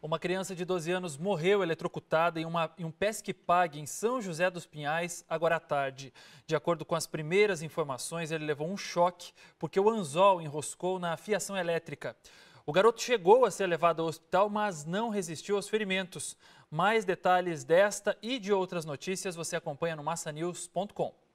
Uma criança de 12 anos morreu eletrocutada em, uma, em um pesque-pague em São José dos Pinhais, agora à tarde. De acordo com as primeiras informações, ele levou um choque porque o anzol enroscou na fiação elétrica. O garoto chegou a ser levado ao hospital, mas não resistiu aos ferimentos. Mais detalhes desta e de outras notícias você acompanha no massanews.com.